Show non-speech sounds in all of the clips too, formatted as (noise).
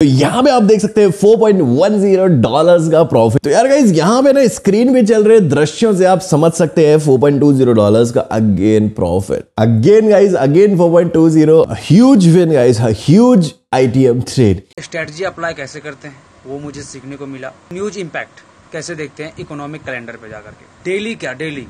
तो यहाँ पे आप देख सकते हैं 4.10 डॉलर्स का प्रॉफिट तो यार गाइज यहाँ पे ना स्क्रीन पे चल रहे दृश्यों से आप समझ सकते हैं 4.20 डॉलर्स का again profit again guys again 4.20 huge win guys huge ITM trade strategy apply कैसे करते हैं वो मुझे सीखने को मिला न्यूज इम्पैक्ट कैसे देखते हैं इकोनॉमिक कैलेंडर पे जाकर के डेली क्या daily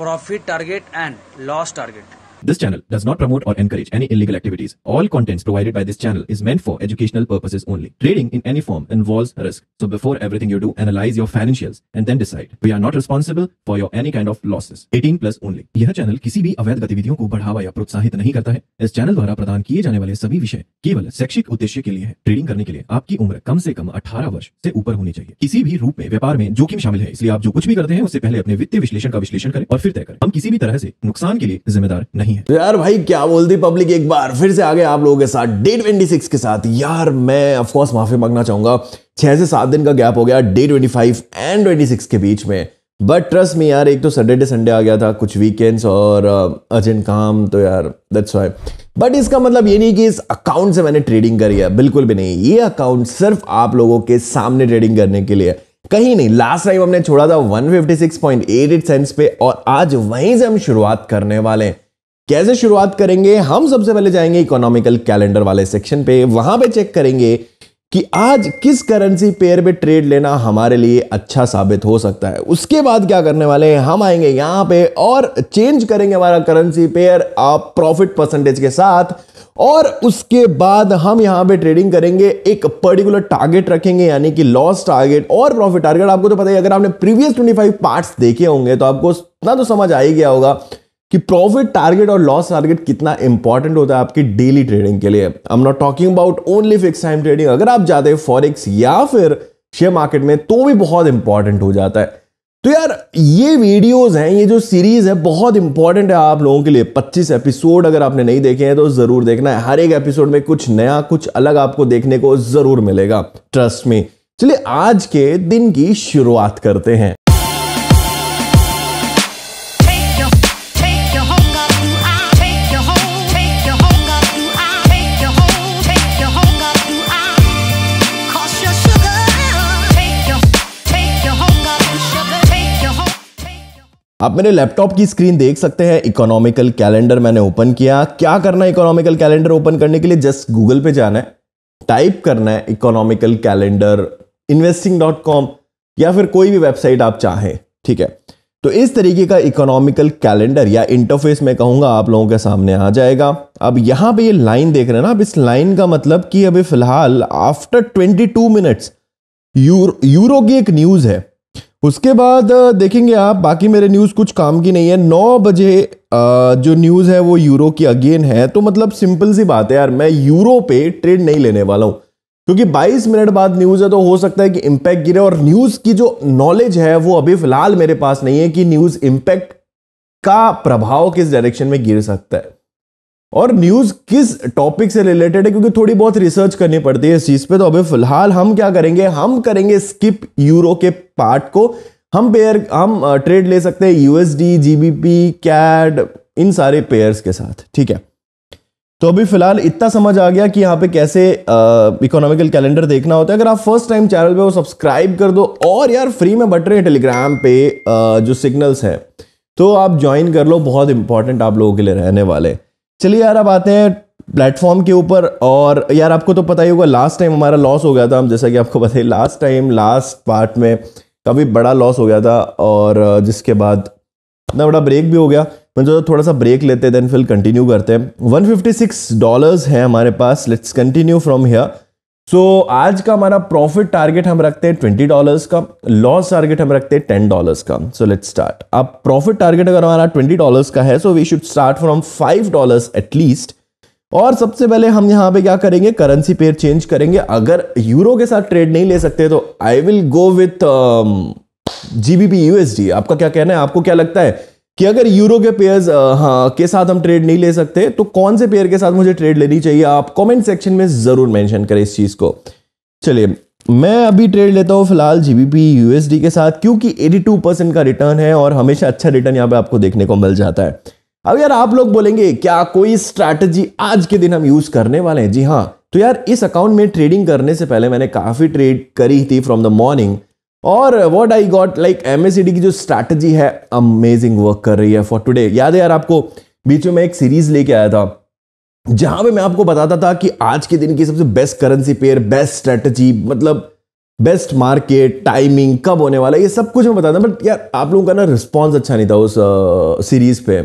profit target and loss target This channel does not promote or encourage any illegal activities. All contents provided by this channel is meant for educational purposes only. Trading in any form involves risk. So before everything you do, analyze your financials and then decide. We are not responsible for your any kind of losses. 18 plus only. यह channel किसी भी अवैध गतिविधियों को बढ़ावा या प्रोत्साहित नहीं करता है इस चैनल द्वारा प्रदान किए जाने वाले सभी विषय केवल शैक्षिक उद्देश्य के लिए है ट्रेडिंग करने के लिए आपकी उम्र कम से कम 18 वर्ष से ऊपर होनी चाहिए किसी भी रूप में व्यापार में जोखिम शामिल है इसलिए आप जो कुछ भी करते हैं उससे पहले अपने वित्तीय विश्लेषण का विश्लेषण करें और फिर तय करें हम किसी भी तरह से नुकसान के लिए जिम्मेदार नहीं नहीं है यार भाई क्या बोल दी पब्लिक एक बार फिर से आगे आप लोगों के साथ डे ट्वेंटी के साथ यार मैं ऑफकोर्स माफी मांगना चाहूंगा छह से सात दिन का गैप हो गया डे ट्वेंटी एंड ट्वेंटी के बीच में बट ट्रस्ट में यार एक तो सैटरडे संडे आ गया था कुछ वीकेंड्स और अर्जेंट काम तो यार दैट्स वाई बट इसका मतलब ये नहीं कि इस अकाउंट से मैंने ट्रेडिंग करी है बिल्कुल भी नहीं ये अकाउंट सिर्फ आप लोगों के सामने ट्रेडिंग करने के लिए कहीं नहीं लास्ट टाइम हमने छोड़ा था 156.88 सेंट्स पे और आज वहीं से हम शुरुआत करने वाले हैं कैसे शुरुआत करेंगे हम सबसे पहले जाएंगे इकोनॉमिकल कैलेंडर वाले सेक्शन पे वहां पे चेक करेंगे कि आज किस करेंसी पेयर पे ट्रेड लेना हमारे लिए अच्छा साबित हो सकता है उसके बाद क्या करने वाले हैं हम आएंगे यहां पे और चेंज करेंगे हमारा करेंसी पेयर आप प्रॉफिट परसेंटेज के साथ और उसके बाद हम यहां पे ट्रेडिंग करेंगे एक पर्टिकुलर टारगेट रखेंगे यानी कि लॉस टारगेट और प्रॉफिट टारगेट आपको तो पता ही अगर आपने प्रीवियस 25 पार्ट्स देखे होंगे तो आपको इतना तो समझ आ ही गया होगा कि प्रॉफिट टारगेट और लॉस टारगेट कितना इंपॉर्टेंट होता है आपकी डेली ट्रेडिंग के लिए I am not talking about only fix time trading अगर आप जाते हैं फॉरेक्स या फिर शेयर मार्केट में तो भी बहुत इंपॉर्टेंट हो जाता है तो यार ये वीडियोस हैं ये जो सीरीज है बहुत इंपॉर्टेंट है आप लोगों के लिए 25 एपिसोड अगर आपने नहीं देखे हैं तो जरूर देखना है हर एक एपिसोड में कुछ नया कुछ अलग आपको देखने को जरूर मिलेगा ट्रस्ट में चलिए आज के दिन की शुरुआत करते हैं आप मेरे लैपटॉप की स्क्रीन देख सकते हैं इकोनॉमिकल कैलेंडर मैंने ओपन किया क्या करना है इकोनॉमिकल कैलेंडर ओपन करने के लिए जस्ट गूगल पे जाना है टाइप करना है economical calendar investing dot com या फिर कोई भी वेबसाइट आप चाहें ठीक है तो इस तरीके का इकोनॉमिकल कैलेंडर या इंटरफेस मैं कहूँगा आप लोगों के सामने आ जाएगा अब यहाँ पे ये लाइन देख रहे हैं ना अब इस लाइन का मतलब कि अभी फिलहाल आफ्टर टू मिनट्स यूरो की एक न्यूज़ है उसके बाद देखेंगे आप बाकी मेरे न्यूज़ कुछ काम की नहीं है नौ बजे जो न्यूज़ है वो यूरो की अगेन है तो मतलब सिंपल सी बात है यार मैं यूरो पे ट्रेड नहीं लेने वाला हूँ क्योंकि 22 मिनट बाद न्यूज़ है तो हो सकता है कि इम्पैक्ट गिरे और न्यूज़ की जो नॉलेज है वो अभी फिलहाल मेरे पास नहीं है कि न्यूज़ इम्पैक्ट का प्रभाव किस डायरेक्शन में गिर सकता है और न्यूज़ किस टॉपिक से रिलेटेड है क्योंकि थोड़ी बहुत रिसर्च करनी पड़ती है इस चीज़ पे तो अभी फिलहाल हम क्या करेंगे हम करेंगे स्किप यूरो के पार्ट को हम पेयर हम ट्रेड ले सकते हैं यूएसडी जीबीपी कैड इन सारे पेयर्स के साथ ठीक है तो अभी फिलहाल इतना समझ आ गया कि यहाँ पे कैसे इकोनॉमिकल कैलेंडर देखना होता है अगर आप फर्स्ट टाइम चैनल पे वो सब्सक्राइब कर दो और यार फ्री में बट रहे हैं टेलीग्राम पे आ, जो सिग्नल्स है तो आप ज्वाइन कर लो बहुत इंपॉर्टेंट आप लोगों के लिए रहने वाले हैं चलिए यार अब आते हैं प्लेटफॉर्म के ऊपर और यार आपको तो पता ही होगा लास्ट टाइम हमारा लॉस हो गया था हम जैसा कि आपको पता है लास्ट टाइम लास्ट पार्ट में काफ़ी बड़ा लॉस हो गया था और जिसके बाद इतना बड़ा ब्रेक भी हो गया मैं जो थोड़ा सा ब्रेक लेते हैं देन फिर कंटिन्यू करते हैं 156 डॉलर्स हैं हमारे पास let's continue from here so so, आज का हमारा प्रॉफिट टारगेट हम रखते हैं ट्वेंटी डॉलर्स का लॉस टारगेट हम रखते हैं टेन डॉलर्स का सो लेट स्टार्ट अब प्रॉफिट टारगेट अगर हमारा ट्वेंटी डॉलर्स का है so we should start from five dollars at least और सबसे पहले हम यहाँ पे क्या करेंगे करेंसी पेयर चेंज करेंगे अगर यूरो के साथ ट्रेड नहीं ले सकते तो I will go with GBP USD आपका क्या कहना है आपको क्या लगता है कि अगर यूरो के पेयर्स हाँ के साथ हम ट्रेड नहीं ले सकते तो कौन से पेयर के साथ मुझे ट्रेड लेनी चाहिए आप कमेंट सेक्शन में ज़रूर मेंशन करें इस चीज़ को चलिए मैं अभी ट्रेड लेता हूँ फिलहाल जीबीपी यूएसडी के साथ क्योंकि 82 परसेंट का रिटर्न है और हमेशा अच्छा रिटर्न यहाँ पे आपको देखने को मिल जाता है अब यार आप लोग बोलेंगे क्या कोई स्ट्रैटेजी आज के दिन हम यूज करने वाले हैं जी हाँ तो यार इस अकाउंट में ट्रेडिंग करने से पहले मैंने काफ़ी ट्रेड करी थी फ्रॉम द मॉर्निंग और what I got like um की जो स्ट्रैटेजी है अमेजिंग वर्क कर रही है फॉर टुडे याद है यार आपको बीच में मैं एक सीरीज लेके आया था जहां पे मैं आपको बताता था कि आज के दिन की सबसे best currency pair best strategy मतलब बेस्ट मार्केट टाइमिंग कब होने वाला ये सब कुछ मैं बताता बट यार आप लोगों का ना रिस्पॉन्स अच्छा नहीं था उस सीरीज पे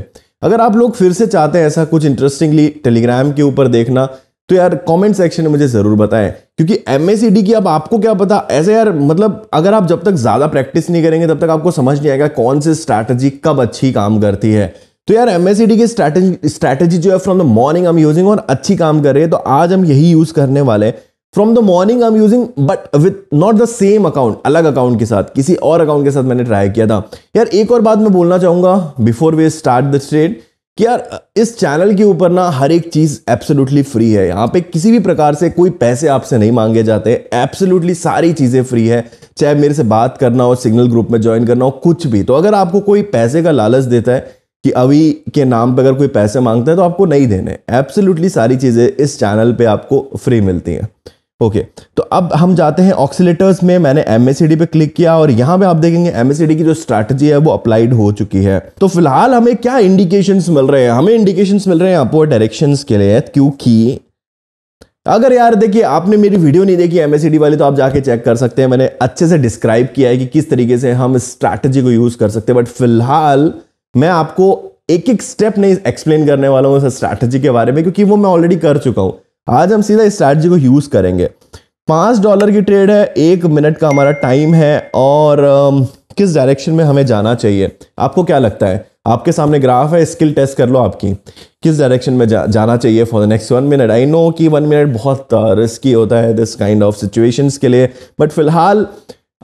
अगर आप लोग फिर से चाहते हैं ऐसा कुछ इंटरेस्टिंगली टेलीग्राम के ऊपर देखना तो यार कमेंट सेक्शन में मुझे ज़रूर बताएं क्योंकि एम की अब आपको क्या पता ऐसे यार मतलब अगर आप जब तक ज़्यादा प्रैक्टिस नहीं करेंगे तब तक आपको समझ नहीं आएगा कौन सी स्ट्रैटेजी कब अच्छी काम करती है तो यार एम की स्ट्रैटेजी स्ट्रैटेजी जो है from the morning I'm using और अच्छी काम कर रही है तो आज हम यही यूज़ करने वाले from the morning I am using but with not the same account अलग अकाउंट के साथ किसी और अकाउंट के साथ मैंने ट्राई किया था यार एक और बात मैं बोलना चाहूंगा before we start the trade कि यार इस चैनल के ऊपर ना हर एक चीज़ एब्सोल्युटली फ्री है यहाँ पे किसी भी प्रकार से कोई पैसे आपसे नहीं मांगे जाते एब्सोल्युटली सारी चीज़ें फ्री है चाहे मेरे से बात करना हो सिग्नल ग्रुप में ज्वाइन करना हो कुछ भी तो अगर आपको कोई पैसे का लालच देता है कि अभी के नाम पर अगर कोई पैसे मांगता है तो आपको नहीं देने एब्सोल्युटली सारी चीज़ें इस चैनल पर आपको फ्री मिलती हैं ओके okay, तो अब हम जाते हैं ऑक्सीटर्स में मैंने एम पे क्लिक किया और यहाँ पे आप देखेंगे एम की जो स्ट्रैटेजी है वो अप्लाइड हो चुकी है तो फिलहाल हमें क्या इंडिकेशन मिल रहे हैं हमें इंडिकेशन मिल रहे हैं अपवर्ड डायरेक्शन के लिए क्योंकि अगर यार देखिए आपने मेरी वीडियो नहीं देखी एम वाली तो आप जाके चेक कर सकते हैं मैंने अच्छे से डिस्क्राइब किया है कि किस तरीके से हम इस स्ट्रैटेजी को यूज कर सकते हैं बट फिलहाल मैं आपको एक एक स्टेप नहीं एक्सप्लेन करने वाला हूँ स्ट्रैटेजी के बारे में क्योंकि वो मैं ऑलरेडी कर चुका हूँ आज हम सीधा स्ट्रैटी को यूज़ करेंगे पाँच डॉलर की ट्रेड है एक मिनट का हमारा टाइम है और किस डायरेक्शन में हमें जाना चाहिए आपको क्या लगता है आपके सामने ग्राफ है स्किल टेस्ट कर लो आपकी किस डायरेक्शन में जा, जाना चाहिए for the next one minute I know कि वन मिनट बहुत रिस्की होता है दिस काइंड ऑफ सिचुएशंस के लिए बट फिलहाल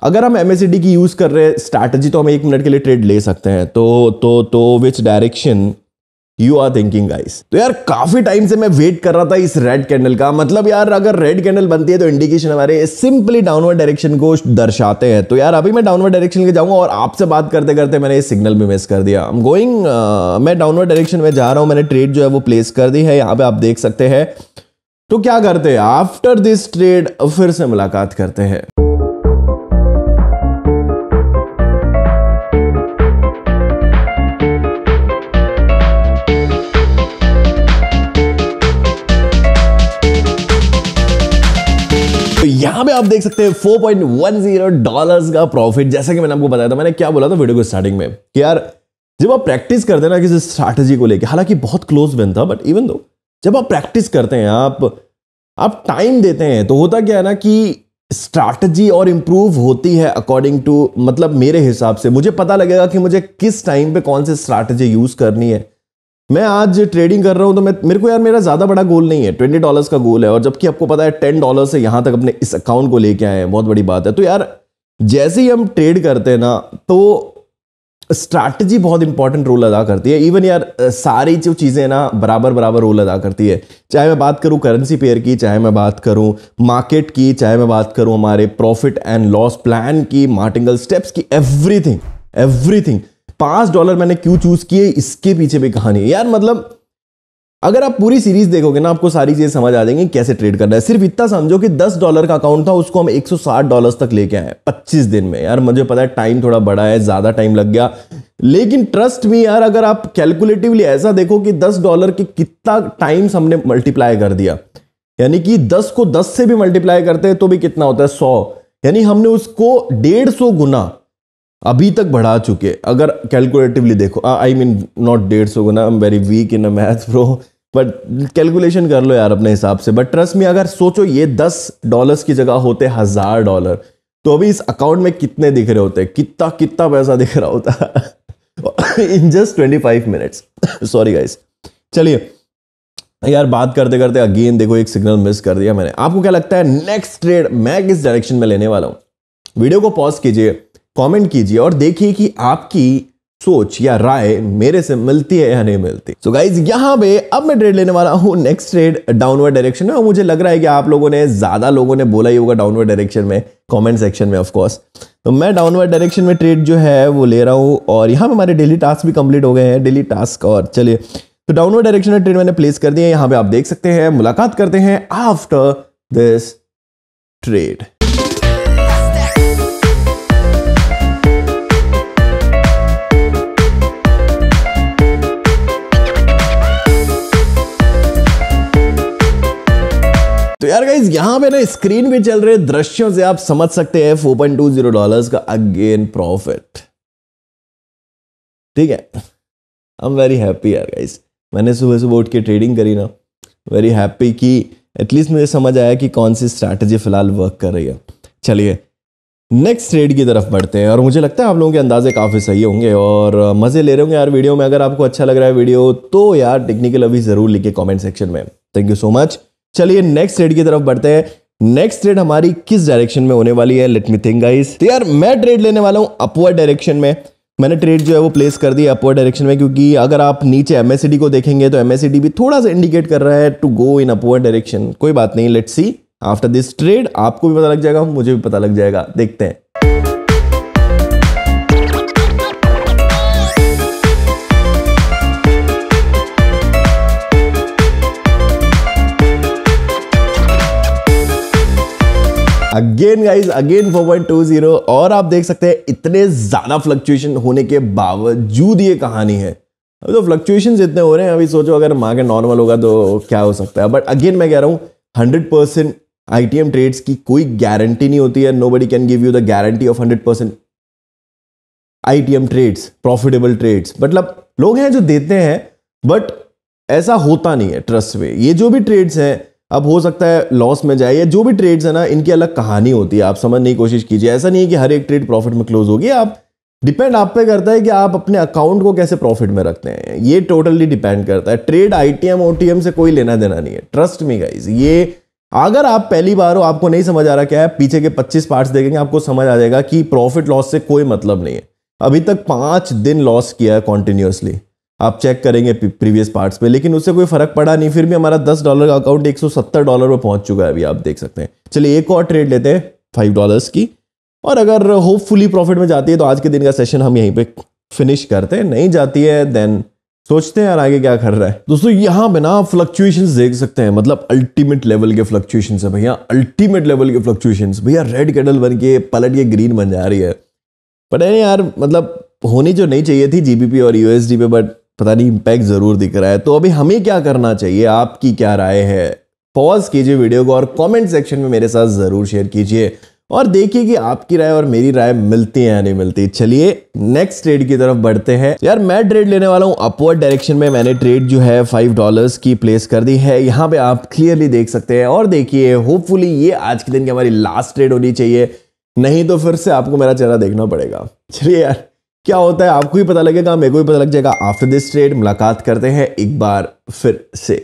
अगर हम एम की यूज़ कर रहे हैं स्ट्रैटेजी तो हम एक मिनट के लिए ट्रेड ले सकते हैं तो तो तो which direction you are thinking guys तो यार काफी टाइम से मैं वेट कर रहा था इस रेड कैंडल का मतलब यार अगर रेड कैंडल बनती है तो इंडिकेशन हमारे सिंपली डाउनवर्ड डायरेक्शन को दर्शाते हैं तो यार अभी मैं डाउनवर्ड डायरेक्शन के जाऊंगा और आपसे बात करते करते मैंने ये सिग्नल भी मिस कर दिया आई गोइंग uh, मैं डाउनवर्ड डायरेक्शन में जा रहा हूं मैंने ट्रेड जो है वो प्लेस कर दी है यहाँ पे आप देख सकते हैं तो क्या करते हैं आफ्टर दिस ट्रेड फिर से मुलाकात करते हैं तो यहाँ पे आप देख सकते हैं 4.10 डॉलर्स का प्रॉफिट जैसा कि मैंने आपको बताया था मैंने क्या बोला था वीडियो को स्टार्टिंग में कि यार जब आप प्रैक्टिस करते हैं ना किसी स्ट्रैटेजी को लेके हालांकि बहुत क्लोज बन था बट इवन दो जब आप प्रैक्टिस करते हैं आप आप टाइम देते हैं तो होता क्या है ना कि स्ट्रैटेजी और इम्प्रूव होती है अकॉर्डिंग टू मतलब मेरे हिसाब से मुझे पता लगेगा कि मुझे किस टाइम पे कौन सी स्ट्रैटेजी यूज़ करनी है मैं आज ट्रेडिंग कर रहा हूँ तो मैं मेरे को यार मेरा ज़्यादा बड़ा गोल नहीं है ट्वेंटी डॉलर्स का गोल है और जबकि आपको पता है टेन डॉलर से यहां तक अपने इस अकाउंट को लेके आए हैं बहुत बड़ी बात है तो यार जैसे ही हम ट्रेड करते हैं ना तो स्ट्रैटेजी बहुत इंपॉर्टेंट रोल अदा करती है इवन यार सारी जो चीज़ें ना बराबर बराबर रोल अदा करती है चाहे मैं बात करूं करेंसी पेयर की चाहे मैं बात करूं मार्केट की चाहे मैं बात करूं हमारे प्रॉफिट एंड लॉस प्लान की मार्टिंगल स्टेप्स की एवरीथिंग एवरीथिंग पांच डॉलर मैंने क्यों चूज किए इसके पीछे भी कहानी है यार मतलब अगर आप पूरी सीरीज देखोगे ना आपको सारी चीजें समझ आ जाएंगी कैसे ट्रेड करना है सिर्फ इतना समझो कि दस डॉलर का अकाउंट था उसको हम 160 डॉलर्स तक लेके आए पच्चीस दिन में यार मुझे पता है टाइम थोड़ा बड़ा है ज्यादा टाइम लग गया लेकिन ट्रस्ट भी यार अगर आप कैलकुलेटिवली ऐसा देखो कि दस डॉलर के कितना टाइम्स हमने मल्टीप्लाई कर दिया यानी कि दस को दस से भी मल्टीप्लाई करते हैं तो भी कितना होता है सौ यानी हमने उसको डेढ़ सौ गुना अभी तक बढ़ा चुके अगर कैलकुलेटिवली देखो आई मीन नॉट डेढ़ सौ गुना I am very weak in a math pro but calculation कर लो यार अपने हिसाब से बट ट्रस्ट में अगर सोचो ये दस डॉलर्स की जगह होते हज़ार डॉलर तो अभी इस अकाउंट में कितने दिख रहे होते कितना कितना पैसा दिख रहा होता in just twenty five minutes sorry guys चलिए यार बात करते करते अगेन देखो एक सिग्नल मिस कर दिया मैंने आपको क्या लगता है नेक्स्ट ट्रेड मैं किस डायरेक्शन में लेने वाला हूँ वीडियो को पॉज कीजिए कमेंट कीजिए और देखिए कि आपकी सोच या राय मेरे से मिलती है या नहीं मिलती सो गाइज यहाँ पे अब मैं ट्रेड लेने वाला हूँ नेक्स्ट ट्रेड डाउनवर्ड डायरेक्शन में और मुझे लग रहा है कि आप लोगों ने ज्यादा लोगों ने बोला ही होगा डाउनवर्ड डायरेक्शन में कमेंट सेक्शन में ऑफ कोर्स तो मैं डाउनवर्ड डायरेक्शन में ट्रेड जो है वो ले रहा हूँ और यहाँ पे हमारे डेली टास्क भी कंप्लीट हो गए हैं डेली टास्क और चलिए तो डाउनवर्ड डायरेक्शन में ट्रेड मैंने प्लेस कर दिया यहाँ पे आप देख सकते हैं मुलाकात करते हैं आफ्टर दिस ट्रेड गाइज यहाँ पे ना स्क्रीन पे चल रहे दृश्यों से आप समझ सकते हैं four point two zero dollar का अगेन प्रॉफिट ठीक है आई एम वेरी हैप्पी यार गाइज मैंने सुबह सुबह उठ के ट्रेडिंग करी ना वेरी हैप्पी कि एटलीस्ट मुझे समझ आया कि कौन सी स्ट्रैटेजी फिलहाल वर्क कर रही है चलिए नेक्स्ट ट्रेड की तरफ बढ़ते हैं और मुझे लगता है आप लोगों के अंदाजे काफ़ी सही होंगे और मज़े ले रहे होंगे यार वीडियो में अगर आपको अच्छा लग रहा है वीडियो तो यार टेक्निकल अभी ज़रूर लिखे कमेंट सेक्शन में थैंक यू सो मच चलिए नेक्स्ट ट्रेड की तरफ बढ़ते हैं नेक्स्ट ट्रेड हमारी किस डायरेक्शन में होने वाली है लेट मी थिंक गाइस तो यार मैं ट्रेड लेने वाला हूं अपवर्ड डायरेक्शन में मैंने ट्रेड जो है वो प्लेस कर दी अपवर्ड डायरेक्शन में क्योंकि अगर आप नीचे एमएससीडी को देखेंगे तो एमएससीडी भी थोड़ा सा इंडिकेट कर रहा है to go in upward direction कोई बात नहीं let's see after this trade आपको भी पता लग जाएगा मुझे भी पता लग जाएगा देखते हैं again guys again four point two zero और आप देख सकते हैं इतने ज्यादा फ्लक्चुएशन होने के बावजूद ये कहानी है अभी तो फ्लक्चुएशन इतने हो रहे हैं अभी सोचो अगर मार्केट नॉर्मल होगा तो क्या हो सकता है बट अगेन मैं कह रहा हूँ hundred percent I T M trades की कोई गारंटी नहीं होती है nobody can give you the guarantee of hundred percent I T M trades profitable trades मतलब लोग हैं जो देते हैं बट ऐसा होता नहीं है ट्रस्ट में ये जो भी ट्रेड्स हैं अब हो सकता है लॉस में जाए या जो भी ट्रेड्स है ना इनकी अलग कहानी होती है आप समझने की कोशिश कीजिए ऐसा नहीं है कि हर एक ट्रेड प्रॉफिट में क्लोज होगी आप डिपेंड आप पे करता है कि आप अपने अकाउंट को कैसे प्रॉफिट में रखते हैं ये टोटली डिपेंड करता है ट्रेड आईटीएम ओटीएम से कोई लेना देना नहीं है ट्रस्ट मी गाइज ये अगर आप पहली बार हो आपको नहीं समझ आ रहा क्या है पीछे के 25 पार्ट्स देखेंगे आपको समझ आ जाएगा कि प्रॉफिट लॉस से कोई मतलब नहीं है अभी तक पाँच दिन लॉस किया है कॉन्टिन्यूसली आप चेक करेंगे प्रीवियस पार्ट्स पे लेकिन उससे कोई फ़र्क पड़ा नहीं फिर भी हमारा दस डॉलर का अकाउंट एक सौ सत्तर डॉलर पर पहुंच चुका है अभी आप देख सकते हैं चलिए एक और ट्रेड लेते हैं फाइव डॉलर्स की और अगर होपफुली प्रॉफिट में जाती है तो आज के दिन का सेशन हम यहीं पे फिनिश करते हैं नहीं जाती है देन सोचते हैं यार आगे क्या कर रहा है दोस्तों यहाँ पे ना फ्लक्चुएशन देख सकते हैं मतलब अल्टीमेट लेवल के फ्लक्चुएशन है भैया अल्टीमेट लेवल के फ्लक्चुएशन भैया रेड कैडल बन के पलट के ग्रीन बन जा रही है बट यार मतलब होनी जो तो नहीं चाहिए थी जीबीपी और यूएसडी पे बट पता नहीं इम्पैक्ट ज़रूर दिख रहा है तो अभी हमें क्या करना चाहिए आपकी क्या राय है पॉज कीजिए वीडियो को और कमेंट सेक्शन में मेरे साथ ज़रूर शेयर कीजिए और देखिए कि आपकी राय और मेरी राय मिलती है या नहीं मिलती चलिए नेक्स्ट ट्रेड की तरफ बढ़ते हैं यार मैं ट्रेड लेने वाला हूँ अपवर्ड डायरेक्शन में मैंने ट्रेड जो है फाइव डॉलर्स की प्लेस कर दी है यहाँ पे आप क्लियरली देख सकते हैं और देखिए होपफुली ये आज के दिन की हमारी लास्ट ट्रेड होनी चाहिए नहीं तो फिर से आपको मेरा चेहरा देखना पड़ेगा चलिए यार क्या होता है आपको ही पता लगेगा मेरे को भी पता लग जाएगा आफ्टर दिस ट्रेड मुलाकात करते हैं एक बार फिर से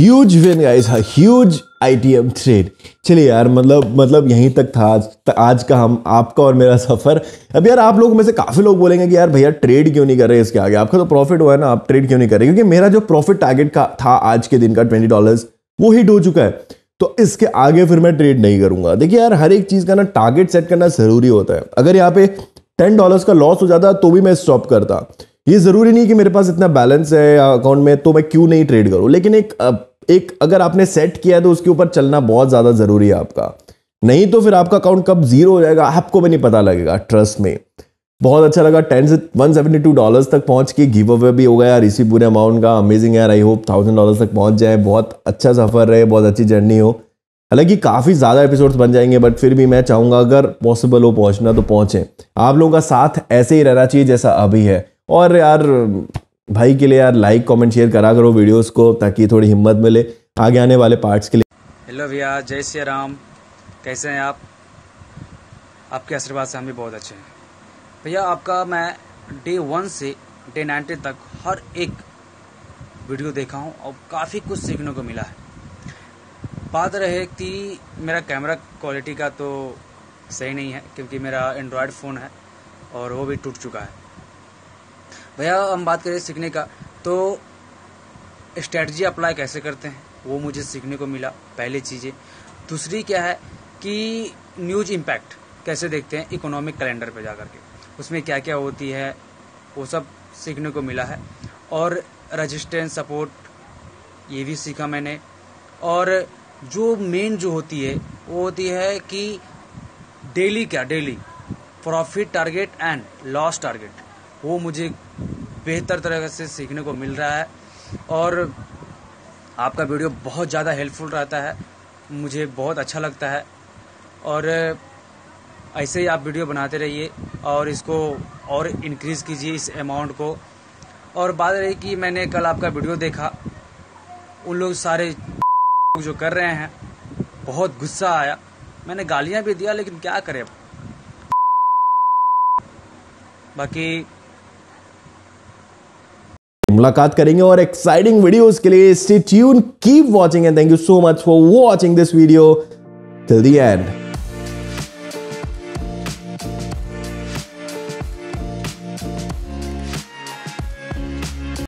huge win guys huge ITM trade चलिए यार मतलब मतलब यहीं तक था आज त, आज का हम आपका और मेरा सफ़र अब यार आप लोग में से काफ़ी लोग बोलेंगे कि यार भैया ट्रेड क्यों नहीं कर रहे इसके आगे आपका तो प्रॉफिट हुआ है ना आप ट्रेड क्यों नहीं कर रहे क्योंकि मेरा जो प्रॉफिट टारगेट का था आज के दिन का ट्वेंटी डॉलर्स वो हिट हो चुका है तो इसके आगे फिर मैं ट्रेड नहीं करूंगा देखिए यार हर एक चीज़ का ना टारगेट सेट करना ज़रूरी होता है अगर यहाँ पे टेन डॉलर्स का लॉस हो जाता तो भी मैं स्टॉप करता ये ज़रूरी नहीं कि मेरे पास इतना बैलेंस है अकाउंट में तो मैं क्यों नहीं ट्रेड करूँ लेकिन एक एक अगर आपने सेट किया है तो उसके ऊपर चलना बहुत ज़्यादा ज़रूरी है आपका नहीं तो फिर आपका अकाउंट कब जीरो हो जाएगा आपको भी नहीं पता लगेगा ट्रस्ट में बहुत अच्छा लगा टेन से वन सेवेंटी टू डॉलर्स तक पहुंच के गिव अवे भी हो गया इसी पूरे अमाउंट का अमेजिंग यार आई होप थाउजेंड डॉलर तक पहुंच जाए बहुत अच्छा सफ़र रहे बहुत अच्छी जर्नी हो हालांकि काफ़ी ज़्यादा एपिसोड्स बन जाएंगे बट फिर भी मैं चाहूँगा अगर पॉसिबल हो पहुँचना तो पहुँचें आप लोगों का साथ ऐसे ही रहना चाहिए जैसा अभी है और यार भाई के लिए यार लाइक कमेंट शेयर करा करो वीडियोस को ताकि थोड़ी हिम्मत मिले आगे आने वाले पार्ट्स के लिए हेलो भैया जय श्री राम कैसे हैं आप आपके आशीर्वाद से हम भी बहुत अच्छे हैं भैया आपका मैं डे वन से डे नाइन्टी तक हर एक वीडियो देखा हूँ और काफ़ी कुछ सीखने को मिला है बात रहे कि मेरा कैमरा क्वालिटी का तो सही नहीं है क्योंकि मेरा एंड्रॉयड फ़ोन है और वो भी टूट चुका है भैया हम बात करें सीखने का तो स्ट्रेटजी अप्लाई कैसे करते हैं वो मुझे सीखने को मिला पहली चीज़ें दूसरी क्या है कि न्यूज इम्पैक्ट कैसे देखते हैं इकोनॉमिक कैलेंडर पर जा करके उसमें क्या क्या होती है वो सब सीखने को मिला है और रजिस्टेंस सपोर्ट ये भी सीखा मैंने और जो मेन जो होती है वो होती है कि डेली क्या daily profit target and loss target वो मुझे बेहतर तरह से सीखने को मिल रहा है और आपका वीडियो बहुत ज़्यादा हेल्पफुल रहता है मुझे बहुत अच्छा लगता है और ऐसे ही आप वीडियो बनाते रहिए और इसको और इनक्रीज़ कीजिए इस अमाउंट को और बात रही कि मैंने कल आपका वीडियो देखा उन लोग सारे (laughs) जो कर रहे हैं बहुत गुस्सा आया मैंने गालियां भी दिया लेकिन क्या करें बाकी मुलाकात करेंगे और एक्साइटिंग वीडियोस के लिए stay tune keep watching and thank you so much for watching this video till the and